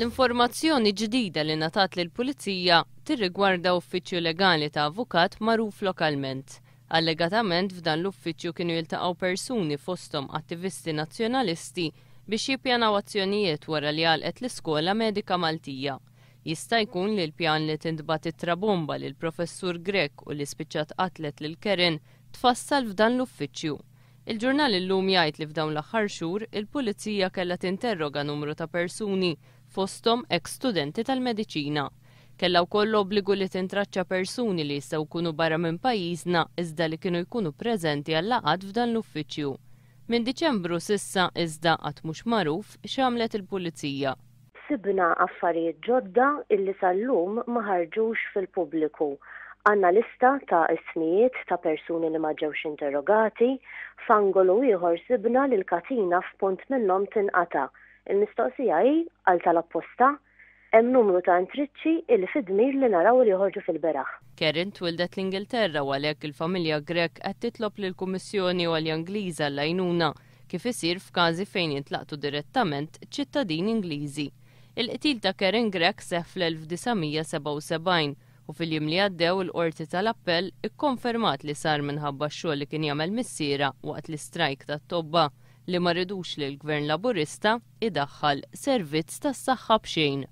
L-informazzjoni ġdida li natat l pulizija tirrigwarda uffiċċju legali ta' avukat magħruf lokalment. Allegatament f'dan l-uffiċċju kienu jiltaqgħu persuni fosthom attivisti nazzjonalisti biex jippjanaw azzjonijiet wara li għalqet l-Iskola Medika Maltija. Jista' jkun li l-pjan li tintbat it-trabomba lil professur Grek u li spiċċat qatlet lil Kerin tfassal f'dan l-uffiċċju. Il-ġurnal illum jgħid li f'dawn l-aħħar xhur il-pulizija kellha tinterroga numru ta' persuni fostom ex studenti tal-medicina. Kella wkoll obbligu li tintraċċa persuni li jistaw jkunu barra minn pajjiżna iżda li kienu jkunu preżenti għal laqad f'dan l-uffiċċju. Minn Diċembru sissa iżda qatt mhux magħruf x'għamlet il-pulizija. Sibna affarijiet ġodda illi sal-lum ma ħarġux fil-pubbliku għanna lista ta' ismijiet ta' persuni li maġewx interrogati, fangolu ieħor sibna l katina f'punt minnhom tinqata' Il-mistoqsija hi għal tal-apposta hemm numru ta' intriċċi il fidmir li naraw li joħorġu fil-beraħ. Kerin twildet l-Ingilterra u għalhekk il-familja Grek qed titlob lill kummissjoni u għall-Ingliża l-għajnuna kif isir f'każi fejn jintlaqtu direttament ċittadin Ingliżi. Il-qtil ta' Kerin Grek seħ fl-1977 u fil-jim li għaddew il-qorti tal-appell ikkonfermat li sar minħabba x-xogħol li kien jagħmel missiera waqt l-istrajk tat-tobba li ma ridux li l-gvern laburista idaħħal servizz tas-saħħa bxejn